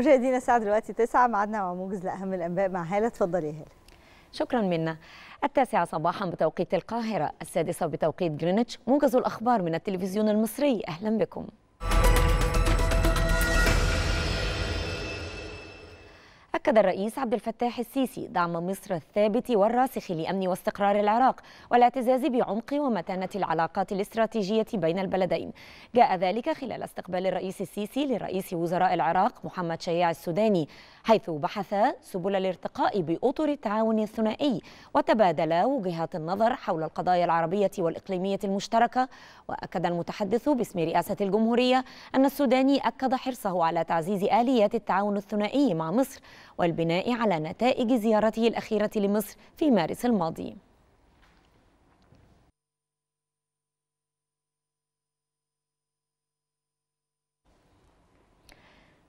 مشاهدينا الساعه دلوقتي 9 معدنا مع موجز لاهم الانباء مع هاله اتفضلي يا هاله شكرا منا التاسعة صباحا بتوقيت القاهرة السادسة بتوقيت جرينتش موجز الأخبار من التلفزيون المصري أهلا بكم أكد الرئيس عبد الفتاح السيسي دعم مصر الثابت والراسخ لأمن واستقرار العراق والاعتزاز بعمق ومتانة العلاقات الاستراتيجية بين البلدين جاء ذلك خلال استقبال الرئيس السيسي لرئيس وزراء العراق محمد شياع السوداني حيث بحثا سبل الارتقاء بأطر التعاون الثنائي وتبادلا وجهات النظر حول القضايا العربية والإقليمية المشتركة وأكد المتحدث باسم رئاسة الجمهورية أن السوداني أكد حرصه على تعزيز آليات التعاون الثنائي مع مصر والبناء على نتائج زيارته الأخيرة لمصر في مارس الماضي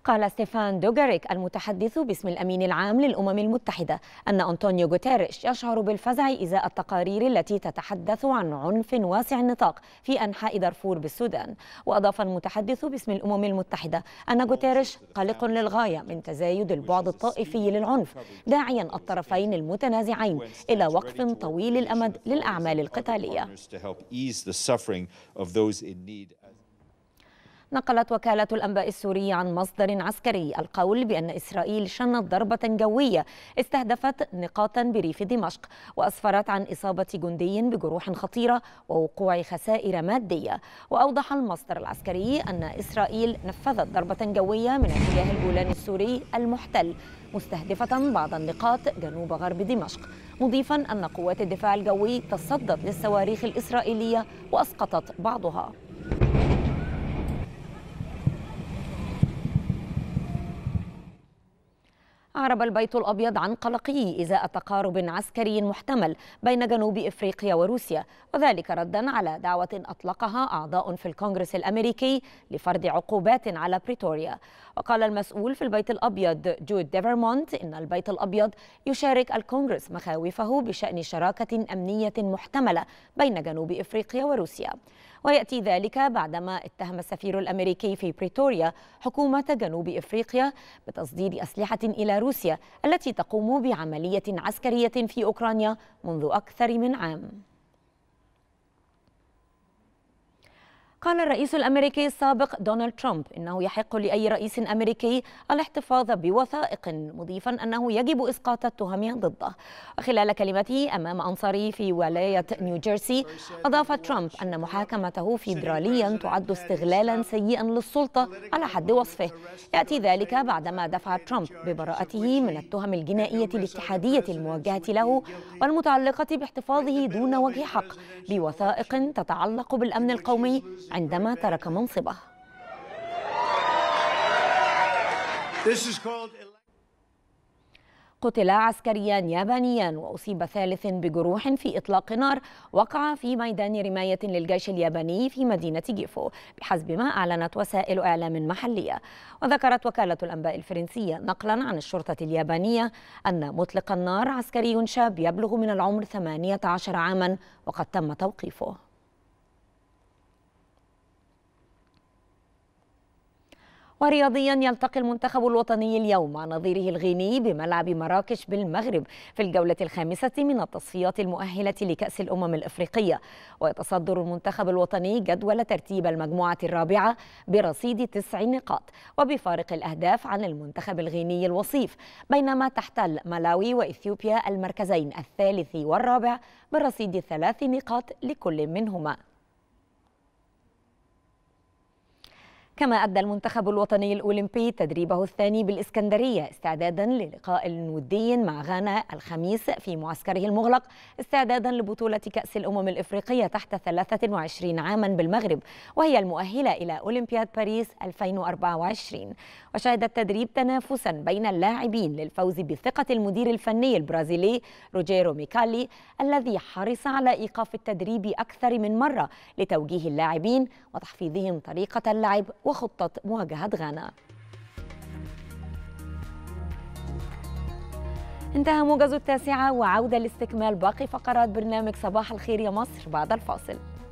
قال ستيفان دوغاريك المتحدث باسم الأمين العام للأمم المتحدة أن أنطونيو غوتيريش يشعر بالفزع إزاء التقارير التي تتحدث عن عنف واسع النطاق في أنحاء دارفور بالسودان وأضاف المتحدث باسم الأمم المتحدة أن غوتيريش قلق للغاية من تزايد البعد الطائفي للعنف داعيا الطرفين المتنازعين إلى وقف طويل الأمد للأعمال القتالية نقلت وكالة الأنباء السورية عن مصدر عسكري القول بأن إسرائيل شنت ضربة جوية استهدفت نقاطا بريف دمشق وأسفرت عن إصابة جندي بجروح خطيرة ووقوع خسائر مادية وأوضح المصدر العسكري أن إسرائيل نفذت ضربة جوية من اتجاه الجولان السوري المحتل مستهدفة بعض النقاط جنوب غرب دمشق مضيفا أن قوات الدفاع الجوي تصدت للصواريخ الإسرائيلية وأسقطت بعضها أعرب البيت الأبيض عن قلقه إزاء تقارب عسكري محتمل بين جنوب إفريقيا وروسيا وذلك ردا على دعوة أطلقها أعضاء في الكونغرس الأمريكي لفرض عقوبات على بريتوريا وقال المسؤول في البيت الأبيض جود ديفرمونت إن البيت الأبيض يشارك الكونغرس مخاوفه بشأن شراكة أمنية محتملة بين جنوب إفريقيا وروسيا ويأتي ذلك بعدما اتهم السفير الأمريكي في بريتوريا حكومة جنوب إفريقيا بتصدير أسلحة إلى روسيا التي تقوم بعملية عسكرية في أوكرانيا منذ أكثر من عام قال الرئيس الامريكي السابق دونالد ترامب انه يحق لاي رئيس امريكي الاحتفاظ بوثائق مضيفا انه يجب اسقاط التهم ضده وخلال كلمته امام انصاره في ولايه نيوجيرسي اضاف ترامب ان محاكمته فيدراليا تعد استغلالا سيئا للسلطه على حد وصفه ياتي ذلك بعدما دفع ترامب ببراءته من التهم الجنائيه الاتحاديه الموجهه له والمتعلقه باحتفاظه دون وجه حق بوثائق تتعلق بالامن القومي عندما ترك منصبه قتل عسكريان يابانيان وأصيب ثالث بجروح في إطلاق نار وقع في ميدان رماية للجيش الياباني في مدينة جيفو بحسب ما أعلنت وسائل إعلام محلية وذكرت وكالة الأنباء الفرنسية نقلا عن الشرطة اليابانية أن مطلق النار عسكري شاب يبلغ من العمر 18 عاما وقد تم توقيفه ورياضيا يلتقي المنتخب الوطني اليوم مع نظيره الغيني بملعب مراكش بالمغرب في الجولة الخامسة من التصفيات المؤهلة لكأس الأمم الإفريقية ويتصدر المنتخب الوطني جدول ترتيب المجموعة الرابعة برصيد تسع نقاط وبفارق الأهداف عن المنتخب الغيني الوصيف بينما تحتل ملاوي وإثيوبيا المركزين الثالث والرابع برصيد ثلاث نقاط لكل منهما كما أدى المنتخب الوطني الأولمبي تدريبه الثاني بالإسكندرية استعدادا للقاء ودي مع غانا الخميس في معسكره المغلق استعدادا لبطولة كأس الأمم الإفريقية تحت 23 عاما بالمغرب وهي المؤهلة إلى أولمبياد باريس 2024 وشهد التدريب تنافسا بين اللاعبين للفوز بثقة المدير الفني البرازيلي روجيرو ميكالي الذي حرص على إيقاف التدريب أكثر من مرة لتوجيه اللاعبين وتحفيظهم طريقة اللعب وخطة مواجهة غانا انتهى موجز التاسعة وعودة لاستكمال باقي فقرات برنامج صباح الخير يا مصر بعد الفاصل